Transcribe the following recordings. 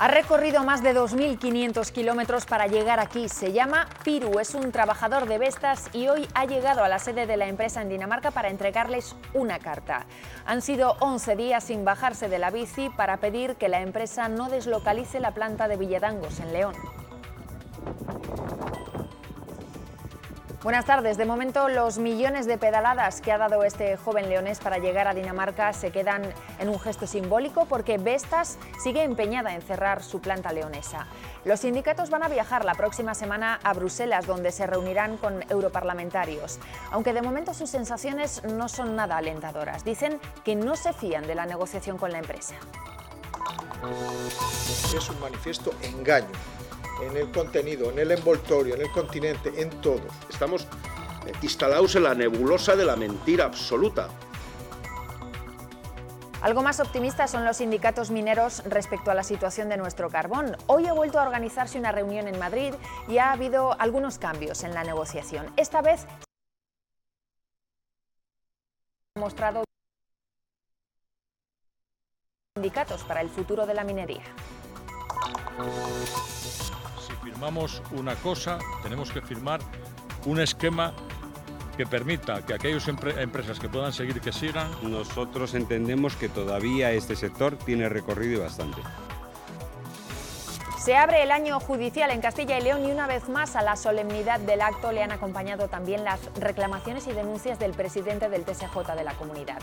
Ha recorrido más de 2.500 kilómetros para llegar aquí. Se llama Piru, es un trabajador de Vestas y hoy ha llegado a la sede de la empresa en Dinamarca para entregarles una carta. Han sido 11 días sin bajarse de la bici para pedir que la empresa no deslocalice la planta de Villadangos en León. Buenas tardes. De momento, los millones de pedaladas que ha dado este joven leonés para llegar a Dinamarca se quedan en un gesto simbólico porque Vestas sigue empeñada en cerrar su planta leonesa. Los sindicatos van a viajar la próxima semana a Bruselas, donde se reunirán con europarlamentarios. Aunque de momento sus sensaciones no son nada alentadoras. Dicen que no se fían de la negociación con la empresa. Es un manifiesto engaño en el contenido, en el envoltorio, en el continente, en todo. Estamos eh, instalados en la nebulosa de la mentira absoluta. Algo más optimista son los sindicatos mineros respecto a la situación de nuestro carbón. Hoy ha vuelto a organizarse una reunión en Madrid y ha habido algunos cambios en la negociación. Esta vez ha mostrado sindicatos para el futuro de la minería firmamos una cosa, tenemos que firmar un esquema que permita que aquellas empresas que puedan seguir, que sigan. Nosotros entendemos que todavía este sector tiene recorrido bastante. Se abre el año judicial en Castilla y León y una vez más a la solemnidad del acto le han acompañado también las reclamaciones y denuncias del presidente del TSJ de la comunidad.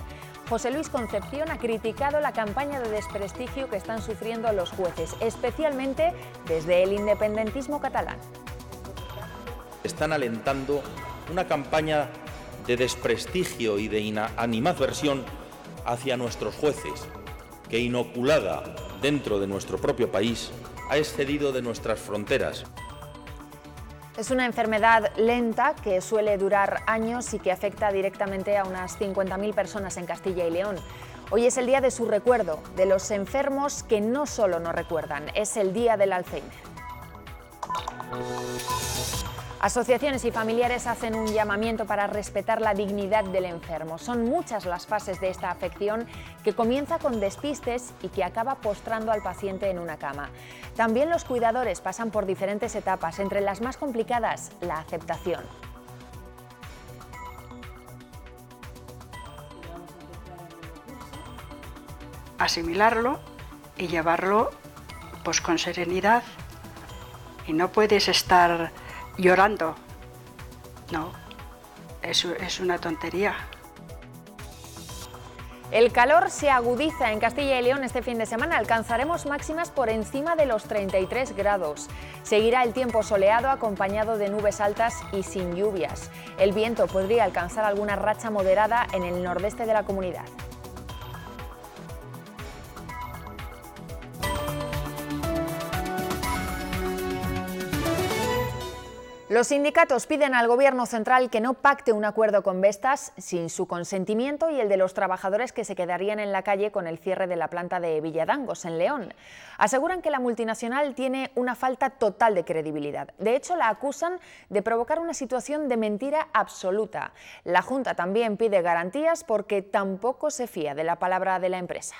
José Luis Concepción ha criticado la campaña de desprestigio que están sufriendo los jueces, especialmente desde el independentismo catalán. Están alentando una campaña de desprestigio y de inanimadversión hacia nuestros jueces, que inoculada dentro de nuestro propio país ha excedido de nuestras fronteras. Es una enfermedad lenta que suele durar años y que afecta directamente a unas 50.000 personas en Castilla y León. Hoy es el día de su recuerdo, de los enfermos que no solo no recuerdan, es el día del Alzheimer. Asociaciones y familiares hacen un llamamiento para respetar la dignidad del enfermo. Son muchas las fases de esta afección que comienza con despistes y que acaba postrando al paciente en una cama. También los cuidadores pasan por diferentes etapas, entre las más complicadas, la aceptación. Asimilarlo y llevarlo pues con serenidad. Y no puedes estar llorando. No, es una tontería. El calor se agudiza en Castilla y León este fin de semana. Alcanzaremos máximas por encima de los 33 grados. Seguirá el tiempo soleado acompañado de nubes altas y sin lluvias. El viento podría alcanzar alguna racha moderada en el nordeste de la comunidad. Los sindicatos piden al Gobierno central que no pacte un acuerdo con Vestas sin su consentimiento y el de los trabajadores que se quedarían en la calle con el cierre de la planta de Villadangos, en León. Aseguran que la multinacional tiene una falta total de credibilidad. De hecho, la acusan de provocar una situación de mentira absoluta. La Junta también pide garantías porque tampoco se fía de la palabra de la empresa.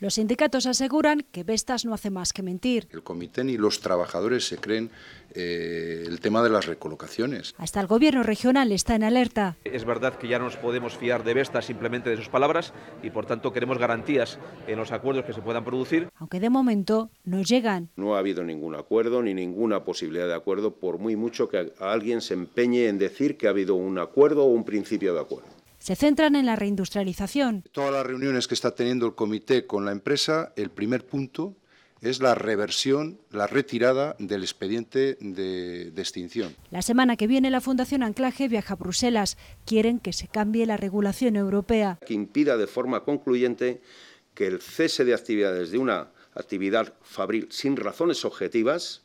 Los sindicatos aseguran que Vestas no hace más que mentir. El comité ni los trabajadores se creen eh, el tema de las recolocaciones. Hasta el gobierno regional está en alerta. Es verdad que ya no nos podemos fiar de Vestas simplemente de sus palabras y por tanto queremos garantías en los acuerdos que se puedan producir. Aunque de momento no llegan. No ha habido ningún acuerdo ni ninguna posibilidad de acuerdo por muy mucho que alguien se empeñe en decir que ha habido un acuerdo o un principio de acuerdo se centran en la reindustrialización. Todas las reuniones que está teniendo el comité con la empresa, el primer punto es la reversión, la retirada del expediente de, extinción. La semana que viene la Fundación Anclaje viaja a Bruselas. Quieren que se cambie la regulación europea. Que impida de forma concluyente que el cese de actividades de una actividad fabril sin razones objetivas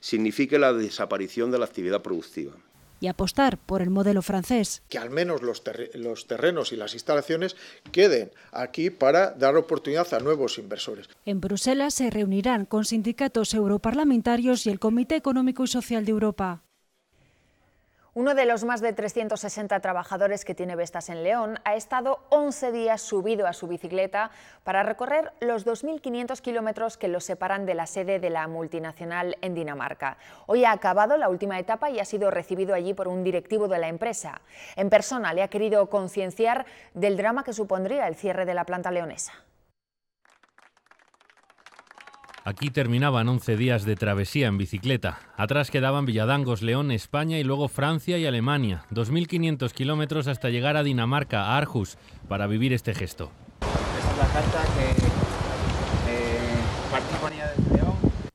signifique la desaparición de la actividad productiva y apostar por el modelo francés. Que al menos los, terrenos y las instalaciones queden aquí para dar oportunidad a nuevos inversores. En Bruselas se reunirán con sindicatos europarlamentarios y el Comité Económico y Social de Europa. Uno de los más de 360 trabajadores que tiene Vestas en León ha estado 11 días subido a su bicicleta para recorrer los 2.500 kilómetros que los separan de la sede de la multinacional en Dinamarca. Hoy ha acabado la última etapa y ha sido recibido allí por un directivo de la empresa. En persona le ha querido concienciar del drama que supondría el cierre de la planta leonesa. Aquí terminaban 11 días de travesía en bicicleta. Atrás quedaban Villadangos, León, España y luego Francia y Alemania. 2.500 kilómetros hasta llegar a Dinamarca, a Arjus, para vivir este gesto. es la carta que eh,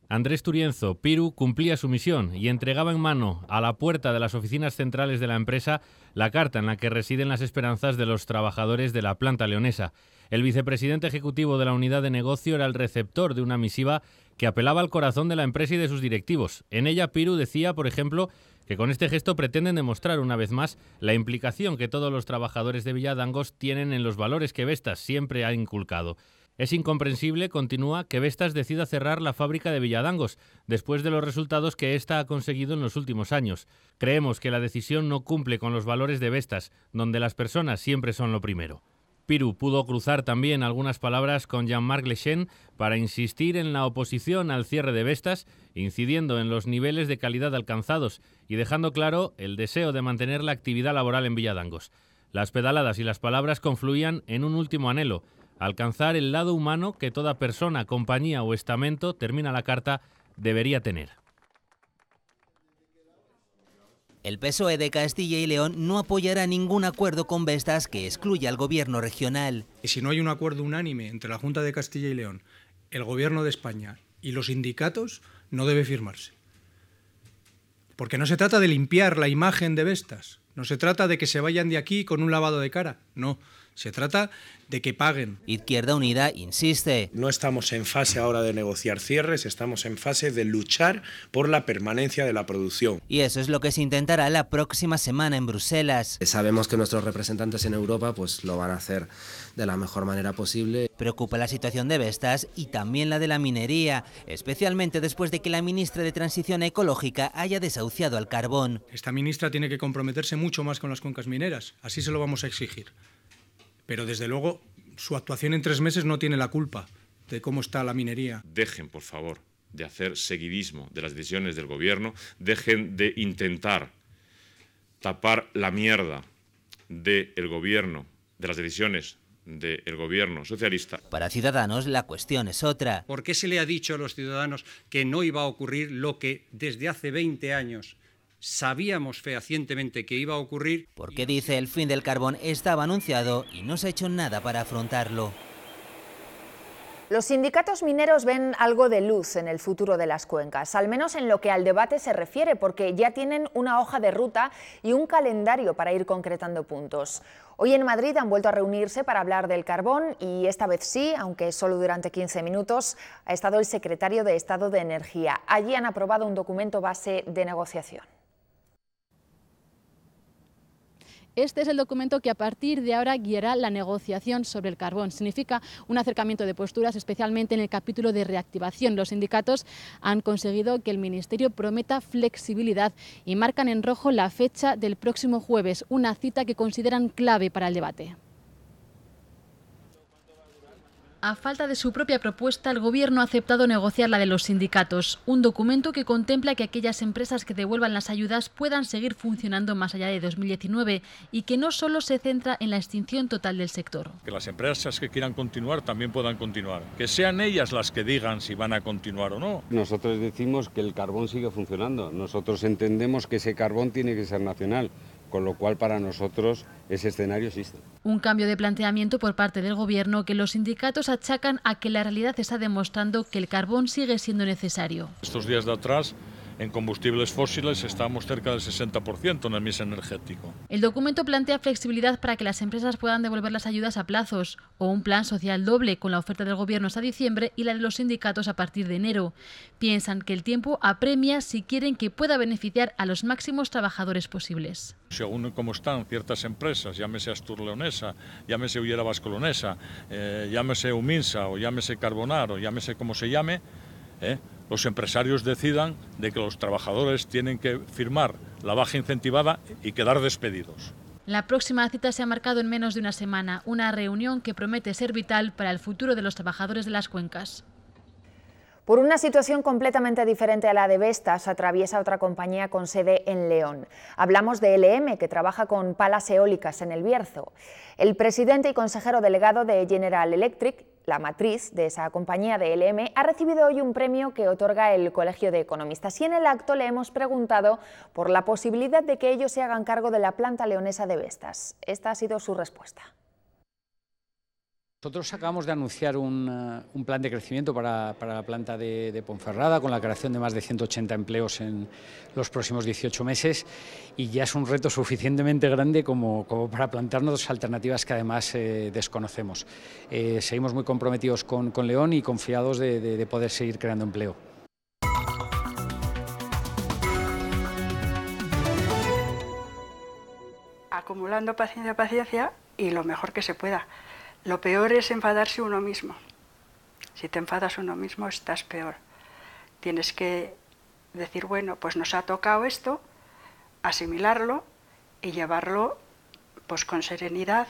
Andrés Turienzo, Piru, cumplía su misión y entregaba en mano, a la puerta de las oficinas centrales de la empresa, la carta en la que residen las esperanzas de los trabajadores de la planta leonesa. El vicepresidente ejecutivo de la unidad de negocio era el receptor de una misiva que apelaba al corazón de la empresa y de sus directivos. En ella, Piru decía, por ejemplo, que con este gesto pretenden demostrar una vez más la implicación que todos los trabajadores de Villadangos tienen en los valores que Vestas siempre ha inculcado. Es incomprensible, continúa, que Vestas decida cerrar la fábrica de Villadangos, después de los resultados que ésta ha conseguido en los últimos años. Creemos que la decisión no cumple con los valores de Vestas, donde las personas siempre son lo primero. Piru pudo cruzar también algunas palabras con Jean-Marc Lechen para insistir en la oposición al cierre de Vestas, incidiendo en los niveles de calidad alcanzados y dejando claro el deseo de mantener la actividad laboral en Villadangos. Las pedaladas y las palabras confluían en un último anhelo, alcanzar el lado humano que toda persona, compañía o estamento, termina la carta, debería tener. El PSOE de Castilla y León no apoyará ningún acuerdo con Vestas que excluya al gobierno regional. Y si no hay un acuerdo unánime entre la Junta de Castilla y León, el gobierno de España y los sindicatos, no debe firmarse. Porque no se trata de limpiar la imagen de Vestas, no se trata de que se vayan de aquí con un lavado de cara, no. Se trata de que paguen. Izquierda Unida insiste. No estamos en fase ahora de negociar cierres, estamos en fase de luchar por la permanencia de la producción. Y eso es lo que se intentará la próxima semana en Bruselas. Sabemos que nuestros representantes en Europa pues lo van a hacer de la mejor manera posible. Preocupa la situación de Vestas y también la de la minería, especialmente después de que la ministra de Transición Ecológica haya desahuciado al carbón. Esta ministra tiene que comprometerse mucho más con las cuencas mineras, así se lo vamos a exigir pero desde luego su actuación en tres meses no tiene la culpa de cómo está la minería. Dejen, por favor, de hacer seguidismo de las decisiones del gobierno, dejen de intentar tapar la mierda del de gobierno, de las decisiones del gobierno socialista. Para Ciudadanos la cuestión es otra. ¿Por qué se le ha dicho a los ciudadanos que no iba a ocurrir lo que desde hace 20 años sabíamos fehacientemente que iba a ocurrir. Porque dice el fin del carbón estaba anunciado y no se ha hecho nada para afrontarlo. Los sindicatos mineros ven algo de luz en el futuro de las cuencas, al menos en lo que al debate se refiere, porque ya tienen una hoja de ruta y un calendario para ir concretando puntos. Hoy en Madrid han vuelto a reunirse para hablar del carbón y esta vez sí, aunque solo durante 15 minutos, ha estado el secretario de Estado de Energía. Allí han aprobado un documento base de negociación. Este es el documento que a partir de ahora guiará la negociación sobre el carbón. Significa un acercamiento de posturas, especialmente en el capítulo de reactivación. Los sindicatos han conseguido que el Ministerio prometa flexibilidad y marcan en rojo la fecha del próximo jueves, una cita que consideran clave para el debate. A falta de su propia propuesta, el Gobierno ha aceptado negociar la de los sindicatos, un documento que contempla que aquellas empresas que devuelvan las ayudas puedan seguir funcionando más allá de 2019 y que no solo se centra en la extinción total del sector. Que las empresas que quieran continuar también puedan continuar, que sean ellas las que digan si van a continuar o no. Nosotros decimos que el carbón sigue funcionando, nosotros entendemos que ese carbón tiene que ser nacional con lo cual para nosotros ese escenario existe. Un cambio de planteamiento por parte del Gobierno que los sindicatos achacan a que la realidad está demostrando que el carbón sigue siendo necesario. Estos días de atrás en combustibles fósiles estamos cerca del 60% en el mix energético. El documento plantea flexibilidad para que las empresas puedan devolver las ayudas a plazos o un plan social doble con la oferta del gobierno hasta diciembre y la de los sindicatos a partir de enero. Piensan que el tiempo apremia si quieren que pueda beneficiar a los máximos trabajadores posibles. Según cómo están ciertas empresas, llámese Astur Leonesa, llámese Ullera Vascolonesa, eh, llámese Uminsa o llámese Carbonar o llámese como se llame, ¿eh? los empresarios decidan de que los trabajadores tienen que firmar la baja incentivada y quedar despedidos. La próxima cita se ha marcado en menos de una semana, una reunión que promete ser vital para el futuro de los trabajadores de las cuencas. Por una situación completamente diferente a la de Vestas, atraviesa otra compañía con sede en León. Hablamos de LM, que trabaja con palas eólicas en el Bierzo. El presidente y consejero delegado de General Electric, la matriz de esa compañía de LM, ha recibido hoy un premio que otorga el Colegio de Economistas y en el acto le hemos preguntado por la posibilidad de que ellos se hagan cargo de la planta leonesa de Vestas. Esta ha sido su respuesta. Nosotros acabamos de anunciar un, eh, plan de crecimiento para, la planta de, Ponferrada con la creación de más de 180 empleos en los próximos 18 meses y ya es un reto suficientemente grande como, para plantearnos alternativas que además eh, desconocemos. Eh, seguimos muy comprometidos con, León y confiados de poder seguir creando empleo. acumulando paciencia, paciencia y lo mejor que se pueda. Lo peor es enfadarse uno mismo. Si te enfadas uno mismo, estás peor. Tienes que decir, bueno, pues nos ha tocado esto, asimilarlo y llevarlo pues con serenidad.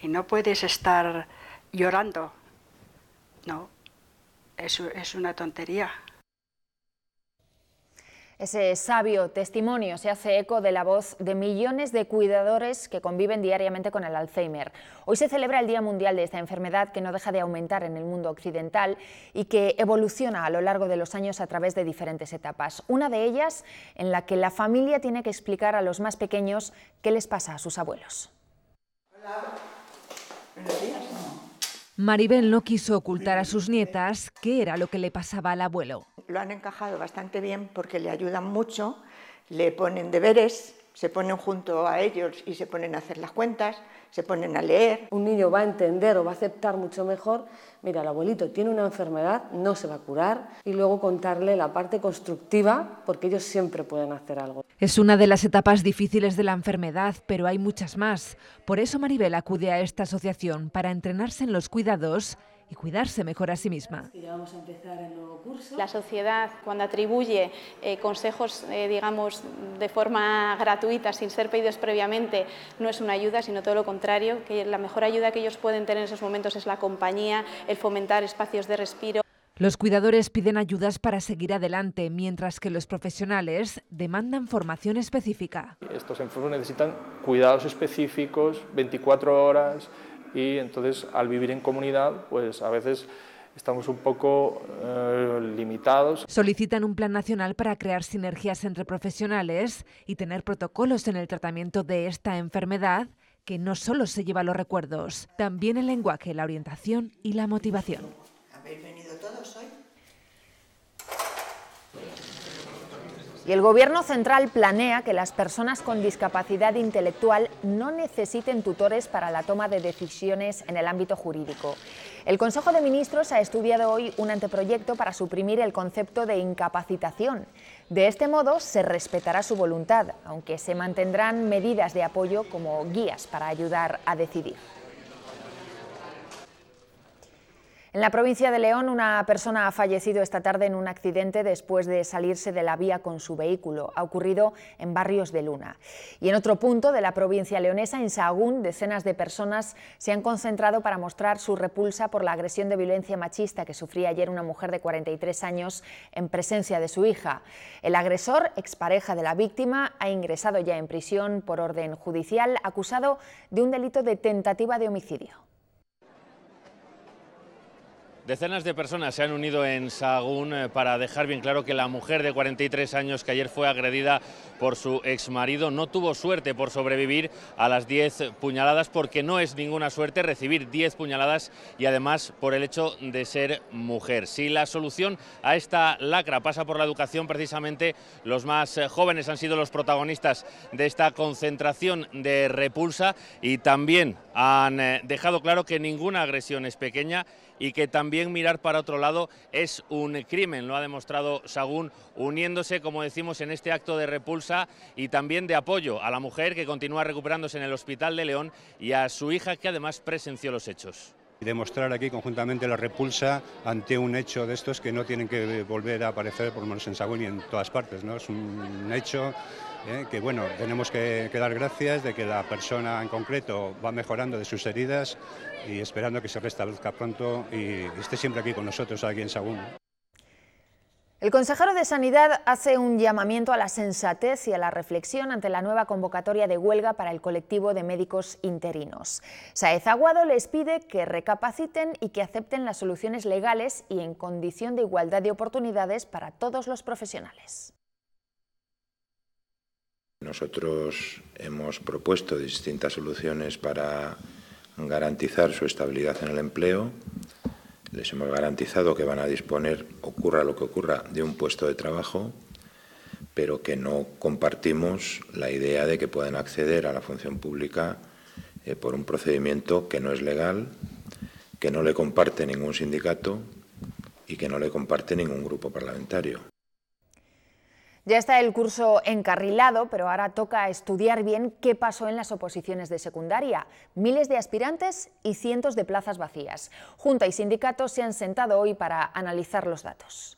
Y no puedes estar llorando. No, es, es una tontería. Ese sabio testimonio se hace eco de la voz de millones de cuidadores que conviven diariamente con el Alzheimer. Hoy se celebra el Día Mundial de esta enfermedad que no deja de aumentar en el mundo occidental y que evoluciona a lo largo de los años a través de diferentes etapas. Una de ellas en la que la familia tiene que explicar a los más pequeños qué les pasa a sus abuelos. Maribel no quiso ocultar a sus nietas qué era lo que le pasaba al abuelo. Lo han encajado bastante bien porque le ayudan mucho, le ponen deberes, se ponen junto a ellos y se ponen a hacer las cuentas, se ponen a leer. Un niño va a entender o va a aceptar mucho mejor, mira, el abuelito tiene una enfermedad, no se va a curar, y luego contarle la parte constructiva, porque ellos siempre pueden hacer algo. Es una de las etapas difíciles de la enfermedad, pero hay muchas más. Por eso Maribel acude a esta asociación para entrenarse en los cuidados y cuidarse mejor a sí misma. La sociedad cuando atribuye eh, consejos, eh, digamos, de forma gratuita, sin ser pedidos previamente, no es una ayuda, sino todo lo contrario, que la mejor ayuda que ellos pueden tener en esos momentos es la compañía, el fomentar espacios de respiro. Los cuidadores piden ayudas para seguir adelante, mientras que los profesionales demandan formación específica. Estos enfermos necesitan cuidados específicos, 24 horas, y entonces al vivir en comunidad, pues a veces estamos un poco eh, limitados. Solicitan un plan nacional para crear sinergias entre profesionales y tener protocolos en el tratamiento de esta enfermedad que no solo se lleva los recuerdos, también el lenguaje, la orientación y la motivación. Y el Gobierno central planea que las personas con discapacidad intelectual no necesiten tutores para la toma de decisiones en el ámbito jurídico. El Consejo de Ministros ha estudiado hoy un anteproyecto para suprimir el concepto de incapacitación. De este modo se respetará su voluntad, aunque se mantendrán medidas de apoyo como guías para ayudar a decidir. En la provincia de León, una persona ha fallecido esta tarde en un accidente después de salirse de la vía con su vehículo. Ha ocurrido en Barrios de Luna. Y en otro punto de la provincia leonesa, en Sahagún, decenas de personas se han concentrado para mostrar su repulsa por la agresión de violencia machista que sufría ayer una mujer de 43 años en presencia de su hija. El agresor, expareja de la víctima, ha ingresado ya en prisión por orden judicial, acusado de un delito de tentativa de homicidio. Decenas de personas se han unido en Sagún eh, para dejar bien claro que la mujer de 43 años que ayer fue agredida por su exmarido no tuvo suerte por sobrevivir a las 10 puñaladas porque no es ninguna suerte recibir 10 puñaladas y además por el hecho de ser mujer. Si la solución a esta lacra pasa por la educación, precisamente los más eh, jóvenes han sido los protagonistas de esta concentración de repulsa y también han eh, dejado claro que ninguna agresión es pequeña y que también también mirar para otro lado es un crimen, lo ha demostrado Sagún, uniéndose, como decimos, en este acto de repulsa y también de apoyo a la mujer que continúa recuperándose en el Hospital de León y a su hija que además presenció los hechos y demostrar aquí conjuntamente la repulsa ante un hecho de estos que no tienen que volver a aparecer, por lo menos en Sagún y en todas partes. ¿no? Es un hecho ¿eh? que bueno, tenemos que, dar gracias de que la persona en concreto va mejorando de sus heridas y esperando que se restablezca pronto y esté siempre aquí con nosotros aquí en Sagún. El consejero de Sanidad hace un llamamiento a la sensatez y a la reflexión ante la nueva convocatoria de huelga para el colectivo de médicos interinos. Saez Aguado les pide que recapaciten y que acepten las soluciones legales y en condición de igualdad de oportunidades para todos los profesionales. Nosotros hemos propuesto distintas soluciones para garantizar su estabilidad en el empleo. Les hemos garantizado que van a disponer, ocurra lo que ocurra, de un puesto de trabajo, pero que no compartimos la idea de que puedan acceder a la función pública eh, por un procedimiento que no es legal, que no le comparte ningún sindicato y que no le comparte ningún grupo parlamentario. Ya está el curso encarrilado, pero ahora toca estudiar bien qué pasó en las oposiciones de secundaria. Miles de aspirantes y cientos de plazas vacías. Junta y sindicatos se han sentado hoy para analizar los datos.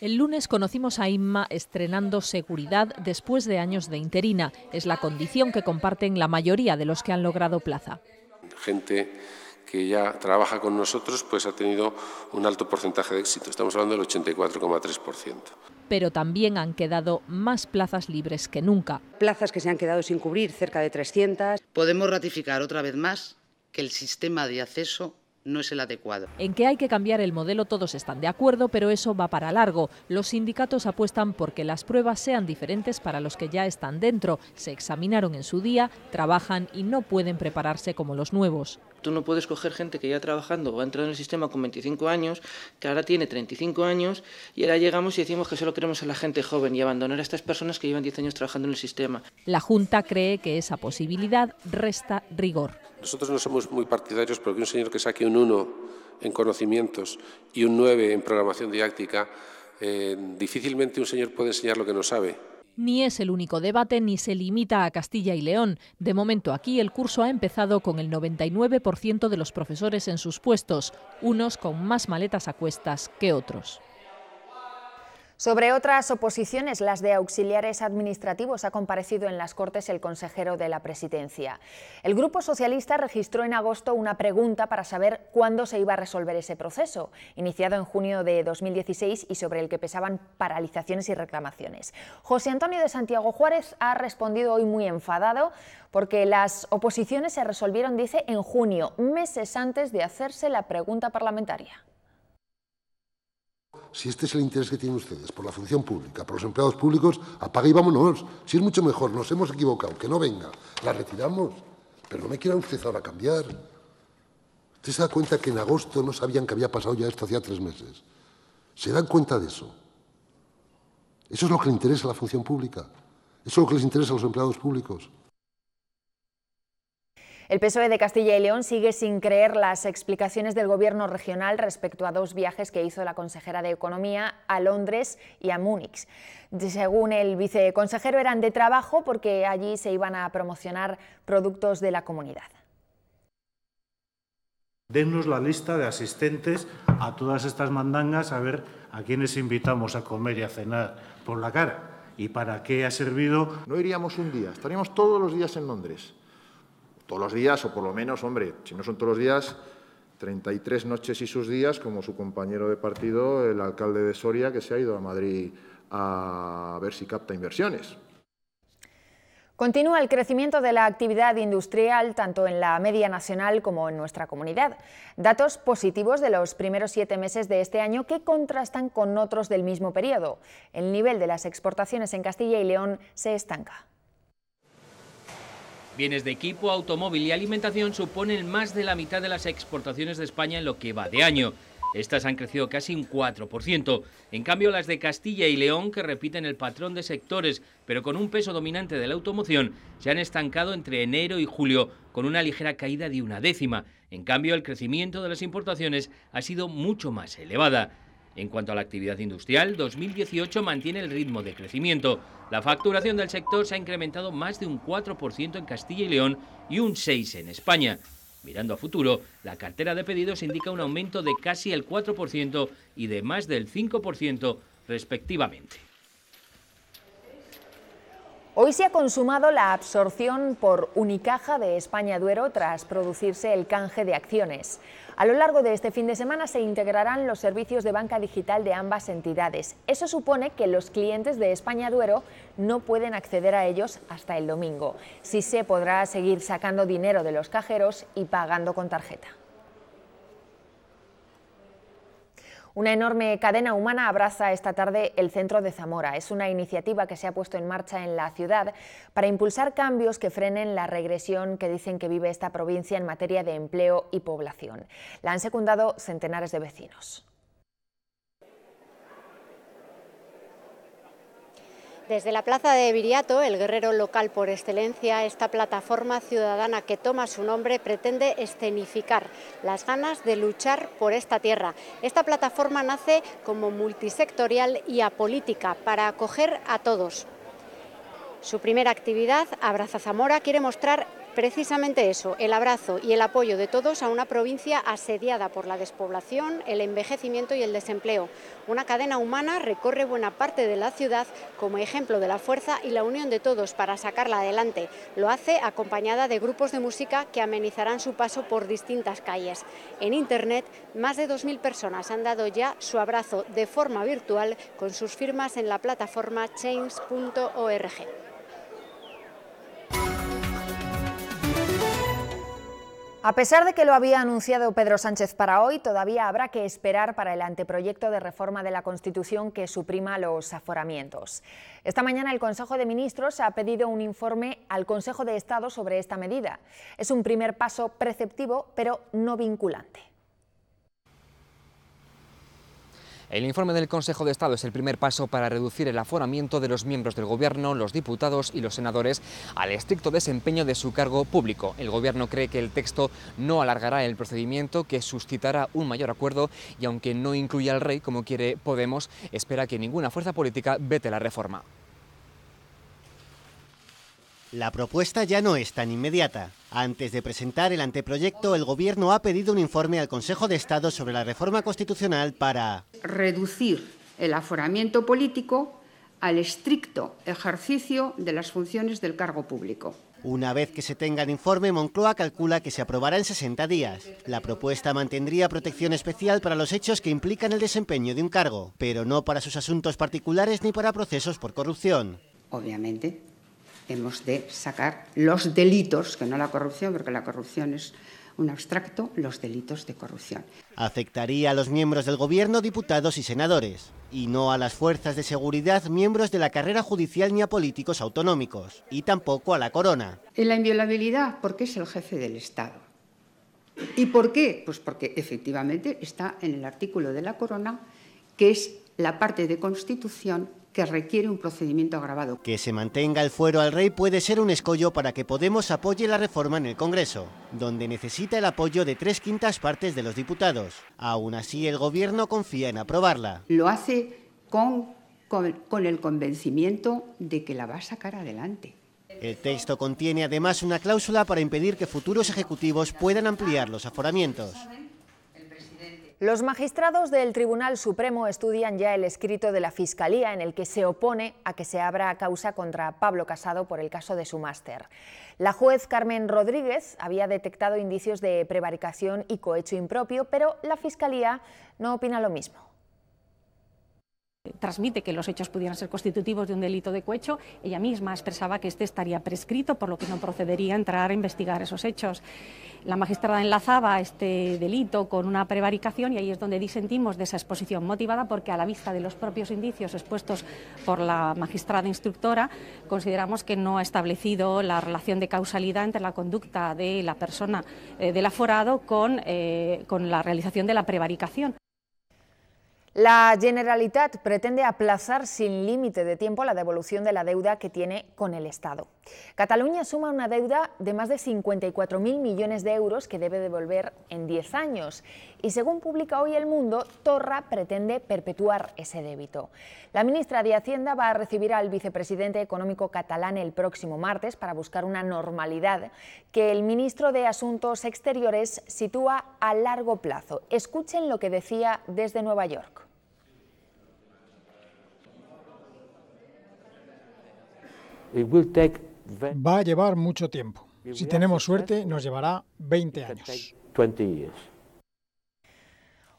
El lunes conocimos a Inma estrenando seguridad después de años de interina. Es la condición que comparten la mayoría de los que han logrado plaza. Gente que ya trabaja con nosotros, pues ha tenido un alto porcentaje de éxito. Estamos hablando del 84,3%. Pero también han quedado más plazas libres que nunca. Plazas que se han quedado sin cubrir, cerca de 300. Podemos ratificar otra vez más que el sistema de acceso no es el adecuado. En que hay que cambiar el modelo todos están de acuerdo, pero eso va para largo. Los sindicatos apuestan porque las pruebas sean diferentes para los que ya están dentro, se examinaron en su día, trabajan y no pueden prepararse como los nuevos. Tú no puedes coger gente que ya está trabajando o ha entrado en el sistema con 25 años, que ahora tiene 35 años, y ahora llegamos y decimos que solo queremos a la gente joven y abandonar a estas personas que llevan 10 años trabajando en el sistema. La Junta cree que esa posibilidad resta rigor. Nosotros no somos muy partidarios porque un señor que saque un 1 en conocimientos y un 9 en programación didáctica, eh, difícilmente un señor puede enseñar lo que no sabe. Ni es el único debate ni se limita a Castilla y León. De momento aquí el curso ha empezado con el 99% de los profesores en sus puestos, unos con más maletas a cuestas que otros. Sobre otras oposiciones, las de auxiliares administrativos, ha comparecido en las Cortes el consejero de la Presidencia. El Grupo Socialista registró en agosto una pregunta para saber cuándo se iba a resolver ese proceso, iniciado en junio de 2016 y sobre el que pesaban paralizaciones y reclamaciones. José Antonio de Santiago Juárez ha respondido hoy muy enfadado porque las oposiciones se resolvieron, dice, en junio, meses antes de hacerse la pregunta parlamentaria si este es el interés que tienen ustedes por la función pública, por los empleados públicos, apague y vámonos. Si es mucho mejor, nos hemos equivocado, que no venga, la retiramos. Pero no me quieran ustedes ahora cambiar. Usted se da cuenta que en agosto no sabían que había pasado ya esto hacía tres meses. ¿Se dan cuenta de eso? Eso es lo que le interesa a la función pública. Eso es lo que les interesa a los empleados públicos. El PSOE de Castilla y León sigue sin creer las explicaciones del Gobierno regional respecto a dos viajes que hizo la consejera de Economía a Londres y a Múnich. Según el viceconsejero, eran de trabajo porque allí se iban a promocionar productos de la comunidad. Denos la lista de asistentes a todas estas mandangas a ver a quiénes invitamos a comer y a cenar por la cara y para qué ha servido. No iríamos un día, estaríamos todos los días en Londres todos los días, o por lo menos, hombre, si no son todos los días, 33 noches y sus días, como su compañero de partido, el alcalde de Soria, que se ha ido a Madrid a ver si capta inversiones. Continúa el crecimiento de la actividad industrial tanto en la media nacional como en nuestra comunidad. Datos positivos de los primeros siete meses de este año que contrastan con otros del mismo periodo. El nivel de las exportaciones en Castilla y León se estanca. Bienes de equipo, automóvil y alimentación suponen más de la mitad de las exportaciones de España en lo que va de año. Estas han crecido casi un 4%. En cambio, las de Castilla y León, que repiten el patrón de sectores, pero con un peso dominante de la automoción, se han estancado entre enero y julio, con una ligera caída de una décima. En cambio, el crecimiento de las importaciones ha sido mucho más elevada. En cuanto a la actividad industrial, 2018 mantiene el ritmo de crecimiento. La facturación del sector se ha incrementado más de un 4% en Castilla y León y un 6% en España. Mirando a futuro, la cartera de pedidos indica un aumento de casi el 4% y de más del 5% respectivamente. Hoy se ha consumado la absorción por Unicaja de España Duero tras producirse el canje de acciones. A lo largo de este fin de semana se integrarán los servicios de banca digital de ambas entidades. Eso supone que los clientes de España Duero no pueden acceder a ellos hasta el domingo. Si se podrá seguir sacando dinero de los cajeros y pagando con tarjeta. Una enorme cadena humana abraza esta tarde el centro de Zamora. Es una iniciativa que se ha puesto en marcha en la ciudad para impulsar cambios que frenen la regresión que dicen que vive esta provincia en materia de empleo y población. La han secundado centenares de vecinos. Desde la Plaza de Viriato, el guerrero local por excelencia, esta plataforma ciudadana que toma su nombre pretende escenificar las ganas de luchar por esta tierra. Esta plataforma nace como multisectorial y apolítica para acoger a todos. Su primera actividad, Abraza Zamora, quiere mostrar precisamente eso, el abrazo y el apoyo de todos a una provincia asediada por la despoblación, el envejecimiento y el desempleo. Una cadena humana recorre buena parte de la ciudad como ejemplo de la fuerza y la unión de todos para sacarla adelante. Lo hace acompañada de grupos de música que amenizarán su paso por distintas calles. En Internet, más de 2.000 personas han dado ya su abrazo de forma virtual con sus firmas en la plataforma change.org. A pesar de que lo había anunciado Pedro Sánchez para hoy, todavía habrá que esperar para el anteproyecto de reforma de la Constitución que suprima los aforamientos. Esta mañana el Consejo de Ministros ha pedido un informe al Consejo de Estado sobre esta medida. Es un primer paso preceptivo, pero no vinculante. El informe del Consejo de Estado es el primer paso para reducir el aforamiento de los miembros del Gobierno, los diputados y los senadores al estricto desempeño de su cargo público. El Gobierno cree que el texto no alargará el procedimiento, que suscitará un mayor acuerdo y aunque no incluya al rey como quiere Podemos, espera que ninguna fuerza política vete la reforma. La propuesta ya no es tan inmediata. Antes de presentar el anteproyecto, el Gobierno ha pedido un informe al Consejo de Estado sobre la reforma constitucional para reducir el aforamiento político al estricto ejercicio de las funciones del cargo público. Una vez que se tenga el informe, Moncloa calcula que se aprobará en 60 días. La propuesta mantendría protección especial para los hechos que implican el desempeño de un cargo, pero no para sus asuntos particulares ni para procesos por corrupción. Obviamente, hemos de sacar los delitos, que no la corrupción, porque la corrupción es un abstracto, los delitos de corrupción. Afectaría a los miembros del gobierno, diputados y senadores, y no a las fuerzas de seguridad, miembros de la carrera judicial ni a políticos autonómicos, y tampoco a la corona. En la inviolabilidad, porque es el jefe del Estado. ¿Y por qué? Pues porque efectivamente está en el artículo de la corona, que es la parte de constitución que requiere un procedimiento agravado. Que se mantenga el fuero al rey puede ser un escollo para que Podemos apoye la reforma en el Congreso, donde necesita el apoyo de tres quintas partes de los diputados. Aún así, el Gobierno confía en aprobarla. Lo hace con, con, el convencimiento de que la va a sacar adelante. El texto contiene además una cláusula para impedir que futuros ejecutivos puedan ampliar los aforamientos. Los magistrados del Tribunal Supremo estudian ya el escrito de la Fiscalía en el que se opone a que se abra causa contra Pablo Casado por el caso de su máster. La juez Carmen Rodríguez había detectado indicios de prevaricación y cohecho impropio, pero la Fiscalía no opina lo mismo transmite que los hechos pudieran ser constitutivos de un delito de cuecho, ella misma expresaba que este estaría prescrito, por lo que no procedería a entrar a investigar esos hechos. La magistrada enlazaba este delito con una prevaricación y ahí es donde disentimos de esa exposición motivada porque a la vista de los propios indicios expuestos por la magistrada instructora consideramos que no ha establecido la relación de causalidad entre la conducta de la persona eh, del aforado eh, con la realización de la prevaricación. La Generalitat pretende aplazar sin límite de tiempo la devolución de la deuda que tiene con el Estado. Cataluña suma una deuda de más de 54.000 millones de euros que debe devolver en 10 años y según publica hoy El Mundo, Torra pretende perpetuar ese débito. La ministra de Hacienda va a recibir al vicepresidente económico catalán el próximo martes para buscar una normalidad que el ministro de Asuntos Exteriores sitúa a largo plazo. Escuchen lo que decía desde Nueva York va a llevar mucho tiempo. Si tenemos suerte, nos llevará 20 años.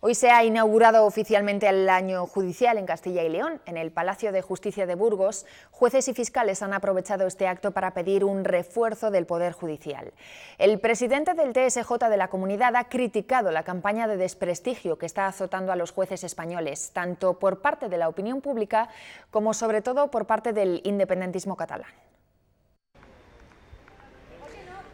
Hoy se ha inaugurado oficialmente el año judicial en Castilla y León. En el Palacio de Justicia de Burgos, jueces y fiscales han aprovechado este acto para pedir un refuerzo del Poder Judicial. El presidente del TSJ de la comunidad ha criticado la campaña de desprestigio que está azotando a los jueces españoles, tanto por parte de la opinión pública como sobre todo por parte del independentismo catalán.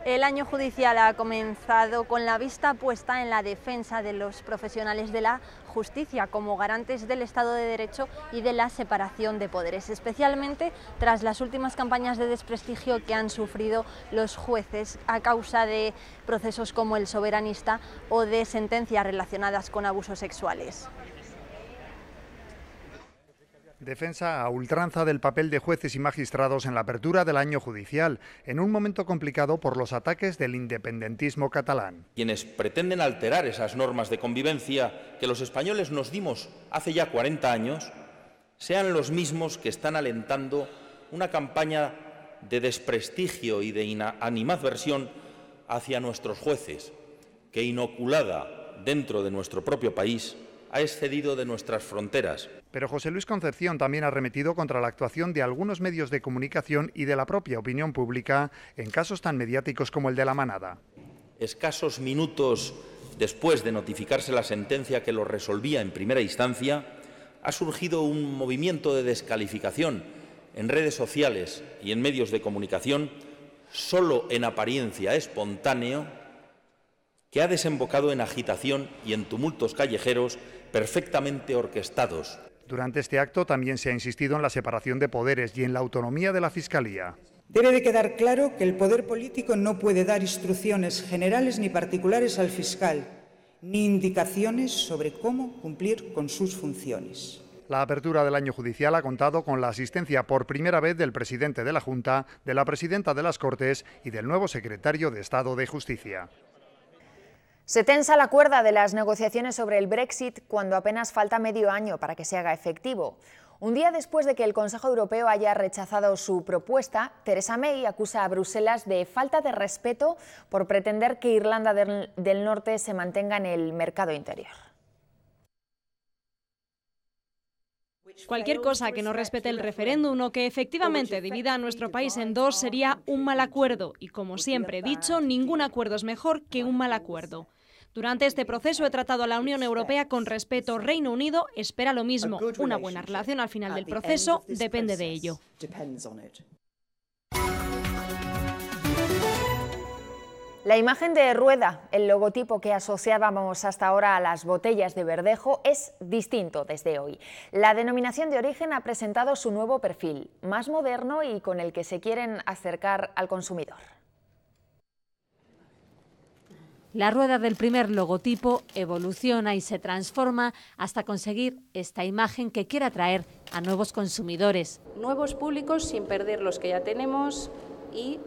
El año judicial ha comenzado con la vista puesta en la defensa de los profesionales de la justicia como garantes del Estado de Derecho y de la separación de poderes, especialmente tras las últimas campañas de desprestigio que han sufrido los jueces a causa de procesos como el soberanista o de sentencias relacionadas con abusos sexuales. Defensa a ultranza del papel de jueces y magistrados en la apertura del año judicial, en un momento complicado por los ataques del independentismo catalán. Quienes pretenden alterar esas normas de convivencia que los españoles nos dimos hace ya 40 años, sean los mismos que están alentando una campaña de desprestigio y de animadversión hacia nuestros jueces, que inoculada dentro de nuestro propio país ha excedido de nuestras fronteras. Pero José Luis Concepción también ha remetido contra la actuación de algunos medios de comunicación y de la propia opinión pública en casos tan mediáticos como el de la manada. Escasos minutos después de notificarse la sentencia que lo resolvía en primera instancia, ha surgido un movimiento de descalificación en redes sociales y en medios de comunicación, solo en apariencia espontáneo, que ha desembocado en agitación y en tumultos callejeros perfectamente orquestados. Durante este acto también se ha insistido en la separación de poderes y en la autonomía de la Fiscalía. Debe de quedar claro que el poder político no puede dar instrucciones generales ni particulares al fiscal, ni indicaciones sobre cómo cumplir con sus funciones. La apertura del año judicial ha contado con la asistencia por primera vez del presidente de la Junta, de la presidenta de las Cortes y del nuevo secretario de Estado de Justicia. Se tensa la cuerda de las negociaciones sobre el Brexit cuando apenas falta medio año para que se haga efectivo. Un día después de que el Consejo Europeo haya rechazado su propuesta, Theresa May acusa a Bruselas de falta de respeto por pretender que Irlanda del Norte se mantenga en el mercado interior. Cualquier cosa que no respete el referéndum o que efectivamente divida a nuestro país en dos sería un mal acuerdo. Y como siempre he dicho, ningún acuerdo es mejor que un mal acuerdo. Durante este proceso he tratado a la Unión Europea con respeto. Reino Unido espera lo mismo. Una buena relación al final del proceso depende de ello. La imagen de rueda, el logotipo que asociábamos hasta ahora a las botellas de verdejo, es distinto desde hoy. La denominación de origen ha presentado su nuevo perfil, más moderno y con el que se quieren acercar al consumidor. La rueda del primer logotipo evoluciona y se transforma hasta conseguir esta imagen que quiere atraer a nuevos consumidores. Nuevos públicos sin perder los que ya tenemos y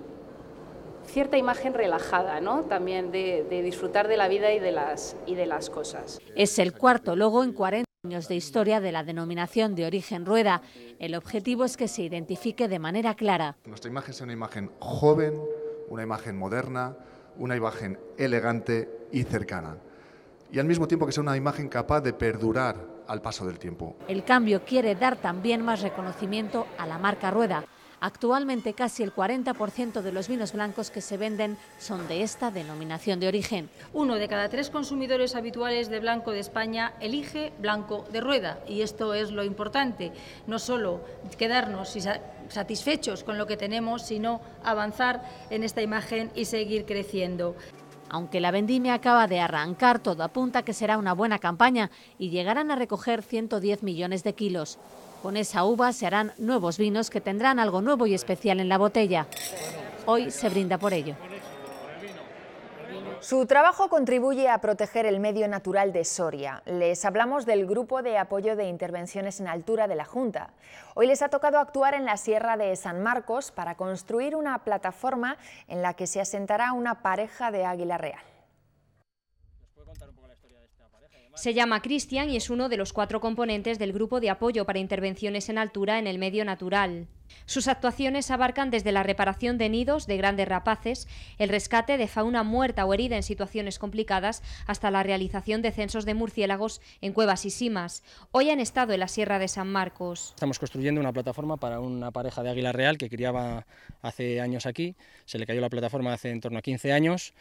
cierta imagen relajada, ¿no? También de, disfrutar de la vida y de, las, y de las cosas. Es el cuarto logo en 40 años de historia de la denominación de origen rueda. El objetivo es que se identifique de manera clara. Nuestra imagen es una imagen joven, una imagen moderna, una imagen elegante y cercana. Y al mismo tiempo que sea una imagen capaz de perdurar al paso del tiempo. El cambio quiere dar también más reconocimiento a la marca Rueda. Actualmente casi el 40% de los vinos blancos que se venden son de esta denominación de origen. Uno de cada tres consumidores habituales de blanco de España elige blanco de rueda y esto es lo importante. No solo quedarnos y satisfechos con lo que tenemos, sino avanzar en esta imagen y seguir creciendo. Aunque la vendimia acaba de arrancar, todo apunta que será una buena campaña y llegarán a recoger 110 millones de kilos. Con esa uva se harán nuevos vinos que tendrán algo nuevo y especial en la botella. Hoy se brinda por ello. Su trabajo contribuye a proteger el medio natural de Soria. Les hablamos del Grupo de Apoyo de Intervenciones en Altura de la Junta. Hoy les ha tocado actuar en la Sierra de San Marcos para construir una plataforma en la que se asentará una pareja de águila real. Se llama Cristian y es uno de los cuatro componentes del Grupo de Apoyo para Intervenciones en Altura en el Medio Natural. Sus actuaciones abarcan desde la reparación de nidos de grandes rapaces, el rescate de fauna muerta o herida en situaciones complicadas, hasta la realización de censos de murciélagos en cuevas y simas. Hoy han estado en la Sierra de San Marcos. Estamos construyendo una plataforma para una pareja de águila real que criaba hace años aquí. Se le cayó la plataforma hace en torno a 15 años.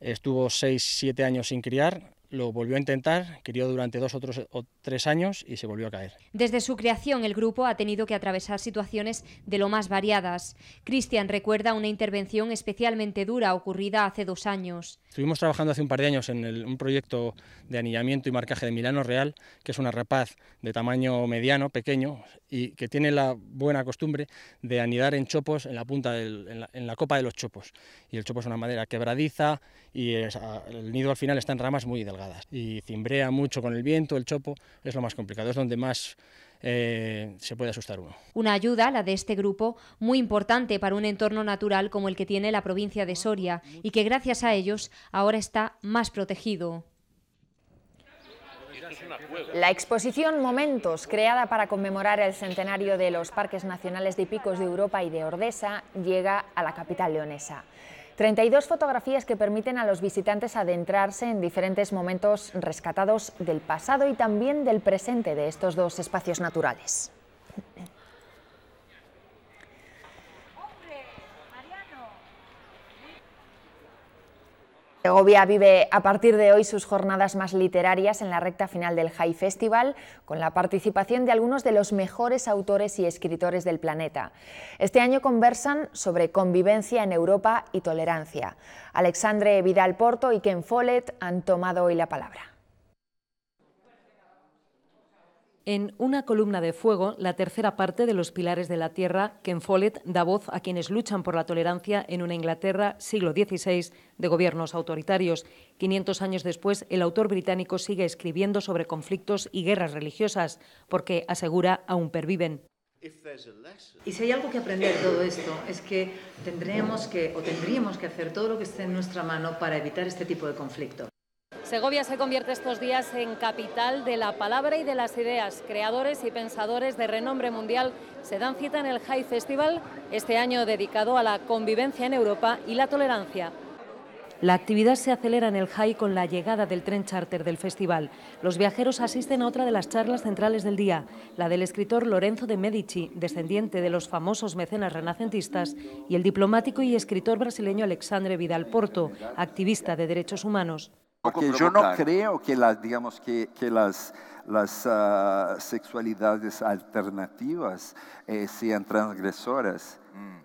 Estuvo 6-7 años sin criar lo volvió a intentar, crió durante dos o tres, o tres años y se volvió a caer. Desde su creación, el grupo ha tenido que atravesar situaciones de lo más variadas. Cristian recuerda una intervención especialmente dura ocurrida hace dos años. Estuvimos trabajando hace un par de años en un proyecto de anillamiento y marcaje de Milano Real, que es una rapaz de tamaño mediano, pequeño, y que tiene la buena costumbre de anidar en chopos en la punta, en, la, copa de los chopos. Y el chopo es una madera quebradiza y el nido al final está en ramas muy delgadas. Y cimbrea mucho con el viento, el chopo, es lo más complicado, es donde más eh, se puede asustar uno. Una ayuda, la de este grupo, muy importante para un entorno natural como el que tiene la provincia de Soria y que gracias a ellos ahora está más protegido. La exposición Momentos, creada para conmemorar el centenario de los parques nacionales de Picos de Europa y de Ordesa, llega a la capital leonesa. 32 fotografías que permiten a los visitantes adentrarse en diferentes momentos rescatados del pasado y también del presente de estos dos espacios naturales. Segovia vive a partir de hoy sus jornadas más literarias en la recta final del High Festival, con la participación de algunos de los mejores autores y escritores del planeta. Este año conversan sobre convivencia en Europa y tolerancia. Alexandre Vidal Porto y Ken Follett han tomado hoy la palabra. en Una columna de fuego, la tercera parte de Los pilares de la tierra, Ken Follett da voz a quienes luchan por la tolerancia en una Inglaterra siglo XVI de gobiernos autoritarios. 500 años después, el autor británico sigue escribiendo sobre conflictos y guerras religiosas, porque asegura aún perviven. Y si hay algo que aprender de todo esto es que tendremos que o tendríamos que hacer todo lo que esté en nuestra mano para evitar este tipo de conflictos. Segovia se convierte estos días en capital de la palabra y de las ideas. Creadores y pensadores de renombre mundial se dan cita en el High Festival, este año dedicado a la convivencia en Europa y la tolerancia. La actividad se acelera en el High con la llegada del tren charter del festival. Los viajeros asisten a otra de las charlas centrales del día, la del escritor Lorenzo de Medici, descendiente de los famosos mecenas renacentistas, y el diplomático y escritor brasileño Alexandre Vidal Porto, activista de derechos humanos. Porque yo no creo que las, digamos, que, las, ah, sexualidades alternativas eh, sean transgresoras. Mm.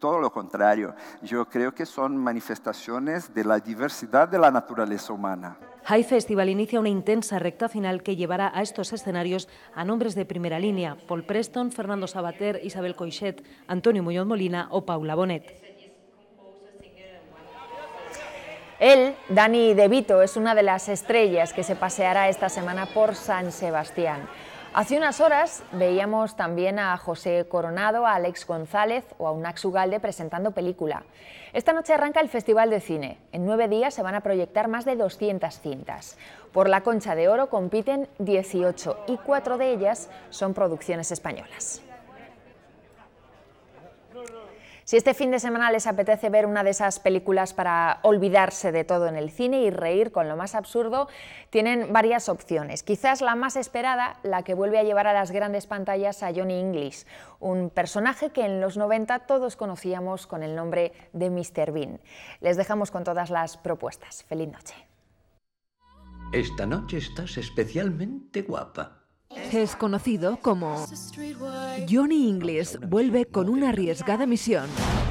Todo lo contrario, yo creo que son manifestaciones de la diversidad de la naturaleza humana. High Festival inicia una intensa recta final que llevará a estos escenarios a nombres de primera línea, Paul Preston, Fernando Sabater, Isabel Coixet, Antonio Muñoz Molina o Paula Bonet. Él, Dani De Vito, es una de las estrellas que se paseará esta semana por San Sebastián. Hace unas horas veíamos también a José Coronado, a Alex González o a Unax Ugalde presentando película. Esta noche arranca el Festival de Cine. En nueve días se van a proyectar más de 200 cintas. Por la Concha de Oro compiten 18 y cuatro de ellas son producciones españolas. Si este fin de semana les apetece ver una de esas películas para olvidarse de todo en el cine y reír con lo más absurdo, tienen varias opciones. Quizás la más esperada, la que vuelve a llevar a las grandes pantallas a Johnny English, un personaje que en los 90 todos conocíamos con el nombre de Mr. Bean. Les dejamos con todas las propuestas. Feliz noche. Esta noche estás especialmente guapa. Es conocido como Johnny English vuelve con una arriesgada misión.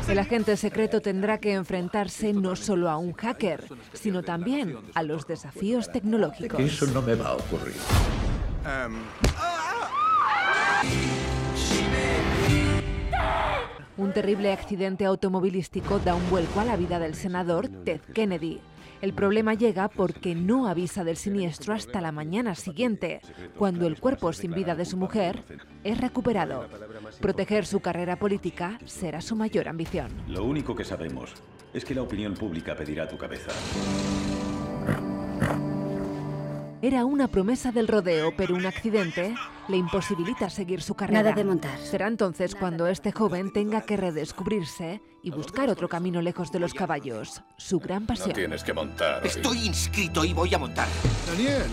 El agente secreto tendrá que enfrentarse no solo a un hacker, sino también a los desafíos tecnológicos. Eso no me va a ocurrir. Em. Un terrible accidente automovilístico da un vuelco a la vida del senador Ted Kennedy. El problema llega porque no avisa del siniestro hasta la mañana siguiente, cuando el cuerpo sin vida de su mujer es recuperado. Proteger su carrera política será su mayor ambición. Lo único que sabemos es que la opinión pública pedirá tu cabeza. Era una promesa del rodeo, pero un accidente le imposibilita seguir su carrera. Nada de montar. Será entonces cuando este joven tenga que redescubrirse y buscar otro camino lejos de los caballos. Su gran pasión. No tienes que montar. Estoy inscrito y voy a montar. Daniel.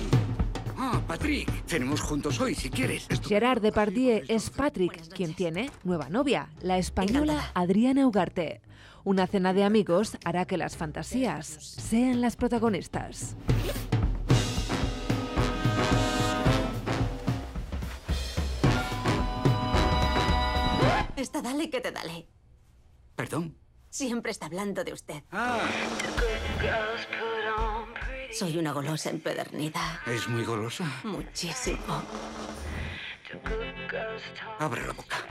Ah, Patrick. Tenemos juntos hoy, si quieres. Gerard Depardieu es Patrick, quien tiene nueva novia, la española Adriana Ugarte. Una cena de amigos hará que las fantasías sean las protagonistas. Está dale que te dale. ¿Perdón? Siempre está hablando de usted. Ah. Soy una golosa empedernida. ¿Es muy golosa? Muchísimo. Abre la boca.